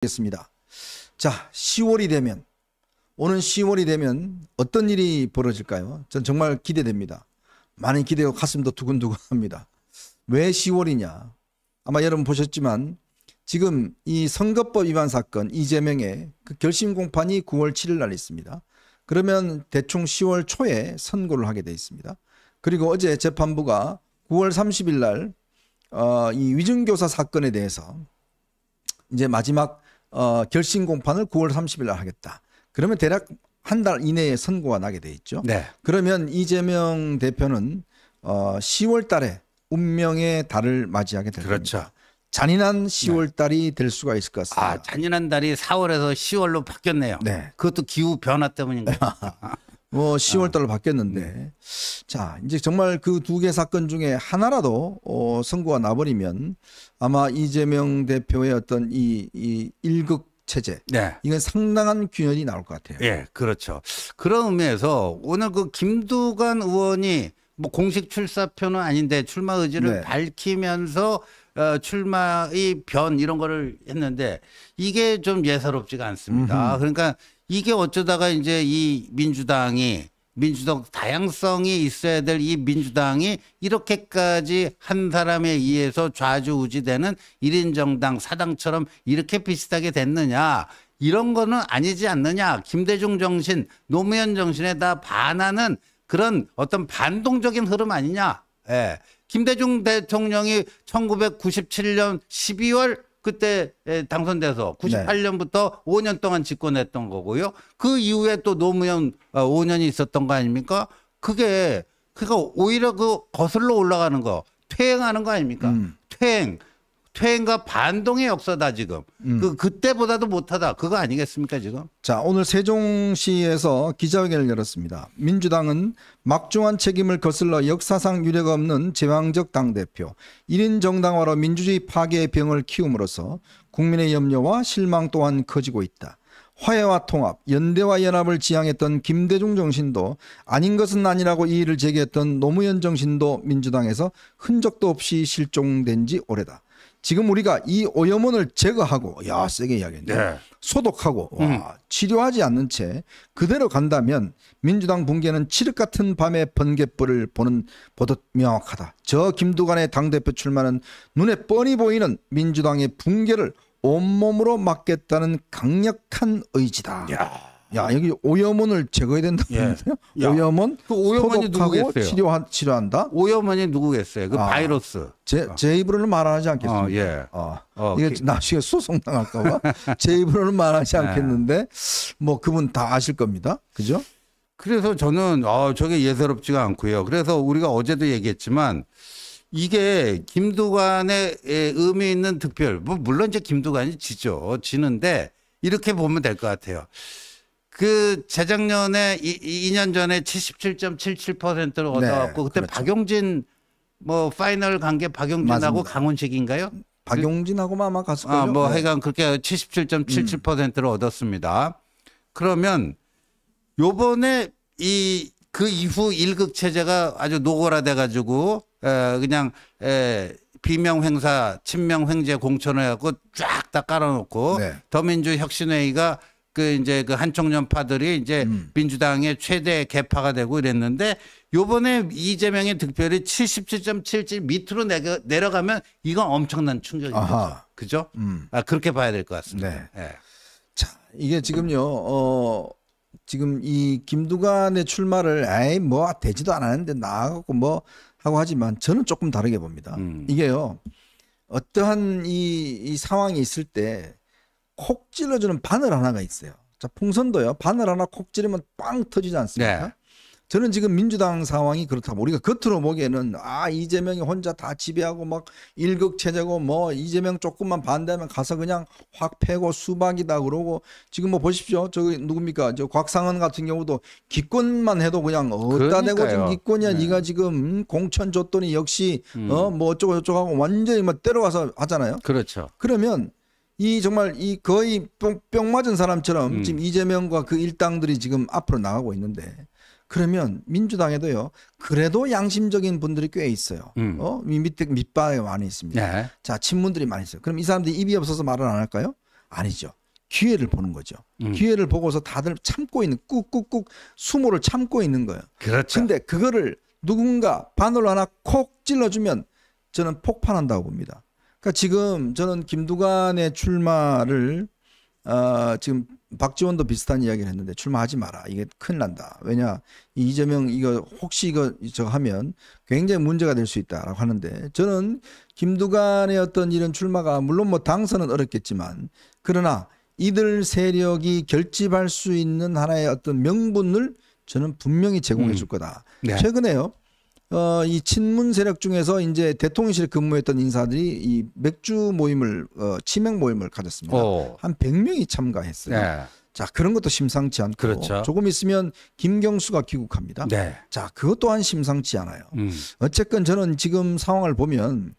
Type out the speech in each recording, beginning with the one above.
겠습니다. 자, 10월이 되면 오는 10월이 되면 어떤 일이 벌어질까요? 전 정말 기대됩니다. 많이 기대고 가슴도 두근두근합니다. 왜 10월이냐? 아마 여러분 보셨지만 지금 이 선거법 위반 사건 이재명의 그 결심 공판이 9월 7일 날 있습니다. 그러면 대충 10월 초에 선고를 하게 돼 있습니다. 그리고 어제 재판부가 9월 30일 날이 어, 위증교사 사건에 대해서 이제 마지막 어, 결심 공판을 9월 30일 날 하겠다. 그러면 대략 한 달 이내에 선고가 나게 돼 있죠. 네. 그러면 이재명 대표는 어, 10월 달에 운명의 달을 맞이하게 됩니다. 그렇죠. 잔인한 10월 달이 될 수가 있을 것 같습니다. 아, 잔인한 달이 4월에서 10월로 바뀌었네요. 네. 그것도 기후 변화 때문인가요? 어, 뭐 10월 아. 달로 바뀌었는데 음. 자 이제 정말 그 두 개 사건 중에 하나라도 어, 선고가 나버리면 아마 이재명 대표의 어떤 이, 이 일극 체제. 네. 이건 상당한 균열이 나올 것 같아요. 예, 그렇죠. 그런 의미에서 오늘 그 김두관 의원이 뭐 공식 출사표는 아닌데 출마 의지를 네. 밝히면서 어, 출마의 변 이런 거를 했는데 이게 좀 예사롭지가 않습니다. 음흠. 그러니까 이게 어쩌다가 이제 이 민주당이 민주당 다양성이 있어야 될 이 민주당이 이렇게까지 한 사람에 의해서 좌지우지되는 일인 정당 사당처럼 이렇게 비슷하게 됐느냐 이런 거는 아니지 않느냐 김대중 정신 노무현 정신에 다 반하는 그런 어떤 반동적인 흐름 아니냐 예. 김대중 대통령이 1997년 12월 그때 당선돼서 98년부터 네. 5년 동안 집권했던 거고요. 그 이후에 또 노무현 5년이 어, 있었던 거 아닙니까? 그게 그니까 오히려 그 거슬러 올라가는 거 퇴행하는 거 아닙니까? 음. 퇴행. 퇴행과 반동의 역사다 지금. 음. 그 그때보다도 못하다. 그거 아니겠습니까 지금? 자 오늘 세종시에서 기자회견을 열었습니다. 민주당은 막중한 책임을 거슬러 역사상 유례 가 없는 제왕적 당 대표, 1인 정당화로 민주주의 파괴의 병을 키움으로써 국민의 염려와 실망 또한 커지고 있다. 화해와 통합, 연대와 연합을 지향했던 김대중 정신도 아닌 것은 아니라고 이의를 제기했던 노무현 정신도 민주당에서 흔적도 없이 실종된 지 오래다. 지금 우리가 이 오염원을 제거하고 야 세게 이야기했네 네. 소독하고 와, 음. 치료하지 않는 채 그대로 간다면 민주당 붕괴는 칠흑 같은 밤의 번갯불을 보는 보듯 명확하다. 저 김두관의 당대표 출마는 눈에 뻔히 보이는 민주당의 붕괴를 온몸으로 막겠다는 강력한 의지다. 야. 야 여기 오염원을 제거해야 된다고 예. 야. 오염원 그 오염원이 누구겠어요? 치료하, 치료한다. 오염원이 누구겠어요? 그 아. 바이러스. 제, 어. 제 입으로는 말하지 않겠습니다. 어, 예. 어. 어, 이게 기... 나중에 소송당할까봐 예. 제 입으로는 말하지 않겠는데 예. 뭐 그분 다 아실 겁니다. 그죠? 그래서 저는 어, 저게 예사롭지가 않고요. 그래서 우리가 어제도 얘기했지만 이게 김두관의 의미 있는 특별 뭐 물론 이제 김두관이 지죠. 지는데 이렇게 보면 될 것 같아요. 그 재작년에 이, 2년 전에 77.77%를 얻어갖고 네, 그때 그렇죠. 박용진 뭐 파이널 관계 박용진하고 맞습니다. 강훈식인가요? 박용진하고만 아마 갔을 거예 아, 뭐 네. 하여간 그렇게 77.77%를 음. 얻었습니다. 그러면 요번에 이 그 이후 일극 체제가 아주 노골화돼 가지고 에 그냥 에 비명 행사, 친명 횡재 공천을 해갖고 쫙 다 깔아놓고 네. 더민주 혁신회의가 그 이제 그 한총연파들이 이제 음. 민주당의 최대 개파가 되고 이랬는데 요번에 이재명의 득표율이 77.77 밑으로 내려, 내려가면 이건 엄청난 충격이죠 그죠? 음. 아, 그렇게 봐야 될 것 같습니다. 네. 네. 자, 이게 지금요. 어 지금 이 김두관의 출마를 아이 뭐 되지도 않았는데 나가고 뭐 하고 하지만 저는 조금 다르게 봅니다. 음. 이게요. 어떠한 이, 이 상황이 있을 때콕 찔러주는 바늘 하나가 있어요. 자, 풍선도요. 바늘 하나 콕 찌르면 빵 터지지 않습니까? 네. 저는 지금 민주당 상황이 그렇다고 우리가 겉으로 보기에는 아 이재명이 혼자 다 지배하고 막 일극체제고 뭐 이재명 조금만 반대하면 가서 그냥 확 패고 수박이다 그러고 지금 뭐 보십시오 저기 누굽니까 저 곽상은 같은 경우도 기권만 해도 그냥 어다 대고 지금 기권이야 네. 네가 지금 공천 줬더니 역시 음. 어뭐 어쩌고 저쩌고 하고 완전히 막 뭐 때려가서 하잖아요. 그렇죠. 그러면 이 정말 이 거의 뿅, 뿅 맞은 사람처럼 음. 지금 이재명과 그 일당들이 지금 앞으로 나가고 있는데 그러면 민주당에도요 그래도 양심적인 분들이 꽤 있어요. 음. 어 밑에 밑바에 많이 있습니다. 네. 자 친문들이 많이 있어요. 그럼 이 사람들이 입이 없어서 말을 안 할까요? 아니죠. 기회를 보는 거죠. 음. 기회를 보고서 다들 참고 있는 꾹꾹꾹 수모를 참고 있는 거예요. 그렇죠. 근데 그거를 누군가 바늘 하나 콕 찔러주면 저는 폭발한다고 봅니다. 그러니까 지금 저는 김두관의 출마를 어, 지금 박지원도 비슷한 이야기를 했는데 출마하지 마라. 이게 큰일 난다. 왜냐 이재명 이거 혹시 이거 저 하면 굉장히 문제가 될 수 있다라고 하는데 저는 김두관의 어떤 이런 출마가 물론 뭐 당선은 어렵겠지만 그러나 이들 세력이 결집할 수 있는 하나의 어떤 명분을 저는 분명히 제공해 줄 음. 거다. 음. 네. 최근에요. 어, 이 친문 세력 중에서 이제 대통령실 에 근무했던 인사들이 이 맥주 모임을 어, 치맥 모임을 가졌습니다. 오. 어. 한 100명이 참가했어요. 네. 자 그런 것도 심상치 않고 그렇죠. 조금 있으면 김경수가 귀국합니다. 네. 자 그것 또한 심상치 않아요. 음. 어쨌건 저는 지금 상황을 보면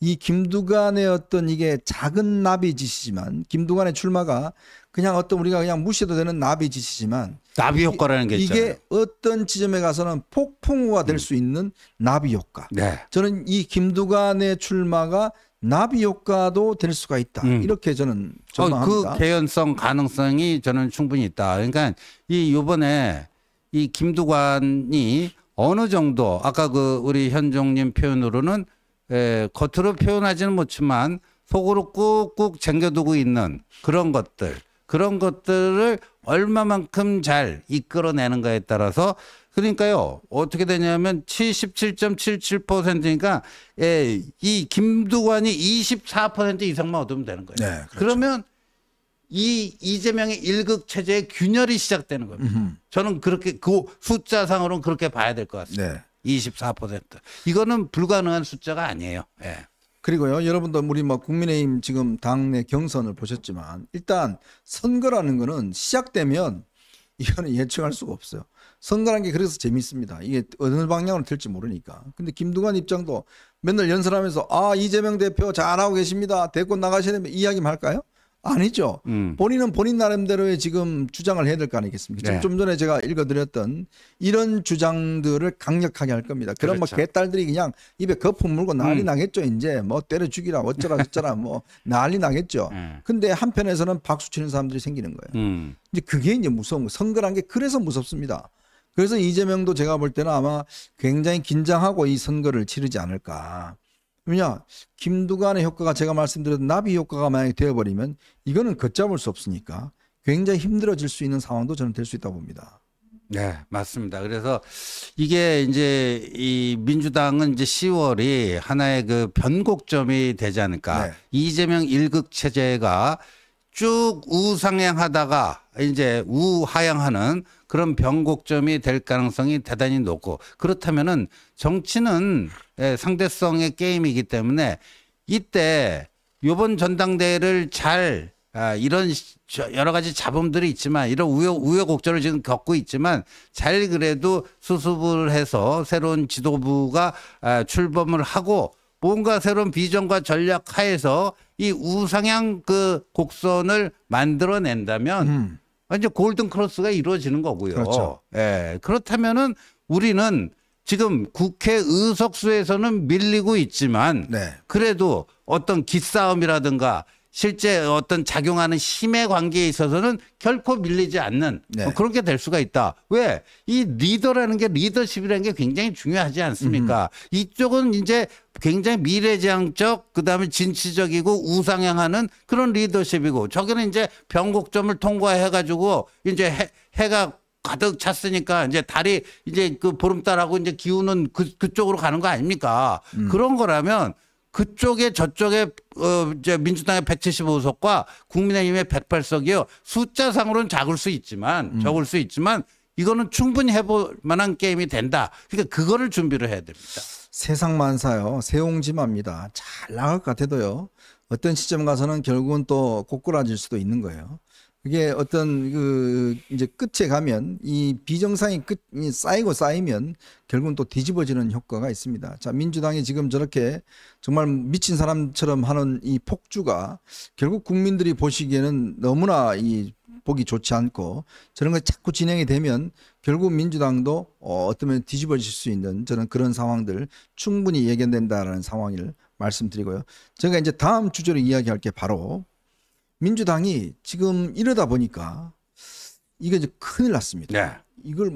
이 김두관의 어떤 이게 작은 나비 짓이지만 김두관의 출마가 그냥 어떤 우리가 그냥 무시해도 되는 나비 짓이지만 나비 효과라는 게 이게 있잖아요. 어떤 지점에 가서는 폭풍우가 될수 음. 있는 나비 효과. 네. 저는 이 김두관의 출마가 나비 효과도 될 수가 있다. 음. 이렇게 저는 전망합니다. 어, 그 개연성 가능성이 저는 충분히 있다. 그러니까 이 요번에 이 김두관이 어느 정도 아까 그 우리 현종님 표현으로는 에, 예, 겉으로 표현하지는 못지만 속으로 꾹꾹 챙겨두고 있는 그런 것들 그런 것들을 얼마만큼 잘 이끌어내는가에 따라서 그러니까요 어떻게 되냐면 77.77%니까 에, 예, 이 김두관이 24% 이상만 얻으면 되는 거예요. 네, 그렇죠. 그러면 이 이재명의 일극 체제의 균열이 시작되는 겁니다. 음흠. 저는 그렇게 그 숫자상으로는 그렇게 봐야 될 것 같습니다. 네. 24%. 이거는 불가능한 숫자가 아니에요. 예. 그리고요, 여러분도 우리 뭐 국민의힘 지금 당내 경선을 보셨지만 일단 선거라는 거는 시작되면 이거는 예측할 수가 없어요. 선거란 게 그래서 재밌습니다. 이게 어느 방향으로 될지 모르니까. 근데 김두관 입장도 맨날 연설하면서 아 이재명 대표 잘하고 계십니다. 대권 나가셔야 됩니다. 이야기만 할까요? 아니죠. 음. 본인은 본인 나름대로의 지금 주장을 해야 될 거 아니겠습니까? 네. 좀 전에 제가 읽어드렸던 이런 주장들을 강력하게 할 겁니다. 그런 뭐 그렇죠. 뭐 개딸들이 그냥 입에 거품 물고 난리 음. 나겠죠. 이제 뭐 때려 죽이라 어쩌라 저쩌라 뭐 난리 나겠죠. 음. 근데 한편에서는 박수 치는 사람들이 생기는 거예요. 음. 이제 그게 이제 무서운 거. 선거란 게 그래서 무섭습니다. 그래서 이재명도 제가 볼 때는 아마 굉장히 긴장하고 이 선거를 치르지 않을까. 왜냐 김두관의 효과가 제가 말씀드렸던 나비 효과가 만약에 되어버리면 이거는 걷잡을 수 없으니까 굉장히 힘들어질 수 있는 상황도 저는 될 수 있다고 봅니다. 네, 맞습니다. 그래서 이게 이제 이 민주당은 이제 10월이 하나의 그 변곡점이 되지 않을까. 네. 이재명 일극 체제가 쭉 우상향하다가 이제 우하향하는 그런 변곡점이 될 가능성이 대단히 높고 그렇다면은 정치는 예, 상대성의 게임이기 때문에 이때 요번 전당대회를 잘 아, 이런 여러 가지 잡음들이 있지만 이런 우여, 우여곡절을 지금 겪고 있지만 잘 그래도 수습을 해서 새로운 지도부가 아, 출범을 하고 뭔가 새로운 비전과 전략 하에서 이 우상향 그 곡선을 만들어낸다면 음. 이제 골든 크로스가 이루어지는 거고요. 그렇죠. 예. 그렇다면은 우리는 지금 국회 의석수에서는 밀리고 있지만 네. 그래도 어떤 기싸움이라든가 실제 어떤 작용하는 힘의 관계에 있어서는 결코 밀리지 않는 네. 뭐 그렇게 될 수가 있다. 왜? 이 리더라는 게 리더십이라는 게 굉장히 중요하지 않습니까? 음. 이쪽은 이제 굉장히 미래지향적 그다음에 진취적이고 우상향하는 그런 리더십이고 저기는 이제 변곡점을 통과해 가지고 이제 해, 해가 가득 찼으니까 이제 달이 이제 그 보름달하고 이제 기우는 그, 그쪽으로 가는 거 아닙니까? 음. 그런 거라면 그쪽에 저쪽에 어 이제 민주당의 175석과 국민의힘의 108석이요. 숫자상으로는 작을 수 있지만 음. 적을 수 있지만 이거는 충분히 해볼 만한 게임이 된다. 그러니까 그거를 준비를 해야 됩니다. 세상 만사요. 세옹지마입니다. 잘 나갈 것 같아도요. 어떤 시점 가서는 결국은 또 꼬꾸라질 수도 있는 거예요. 그게 어떤 그 이제 끝에 가면 이 비정상이 끝이 쌓이고 쌓이면 결국은 또 뒤집어지는 효과가 있습니다. 자, 민주당이 지금 저렇게 정말 미친 사람처럼 하는 이 폭주가 결국 국민들이 보시기에는 너무나 이 보기 좋지 않고 저런 거 자꾸 진행이 되면 결국 민주당도 어, 어쩌면 뒤집어질 수 있는 저는 그런 상황들 충분히 예견된다라는 상황을 말씀드리고요. 제가 이제 다음 주제로 이야기할 게 바로 민주당이 지금 이러다 보니까 이게 이제 큰일 났습니다. 네. 이걸